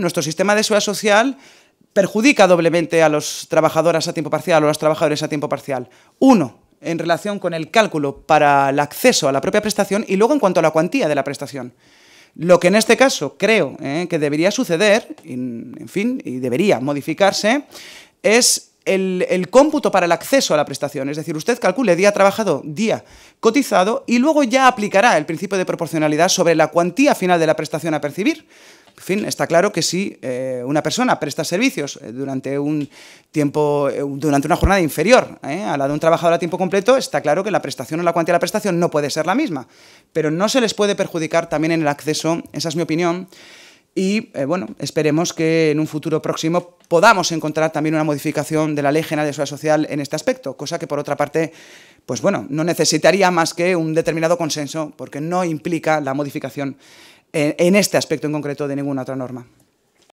Nuestro sistema de seguridad social perjudica doblemente a los trabajadoras a tiempo parcial o a los trabajadores a tiempo parcial. Uno, en relación con el cálculo para el acceso a la propia prestación y luego en cuanto a la cuantía de la prestación. Lo que en este caso creo eh, que debería suceder, en fin, y debería modificarse, es el, cómputo para el acceso a la prestación. Es decir, usted calcule día trabajado, día cotizado y luego ya aplicará el principio de proporcionalidad sobre la cuantía final de la prestación a percibir. En fin, está claro que si eh, una persona presta servicios eh, durante un tiempo, eh, durante una jornada inferior a la de un trabajador a tiempo completo, está claro que la prestación o la cuantía de la prestación no puede ser la misma. Pero no se les puede perjudicar también en el acceso, esa es mi opinión, y eh, bueno, esperemos que en un futuro próximo podamos encontrar también una modificación de la Ley General de Seguridad Social en este aspecto, cosa que por otra parte, pues bueno, no necesitaría más que un determinado consenso porque no implica la modificación eh, en este aspecto en concreto de ninguna otra norma.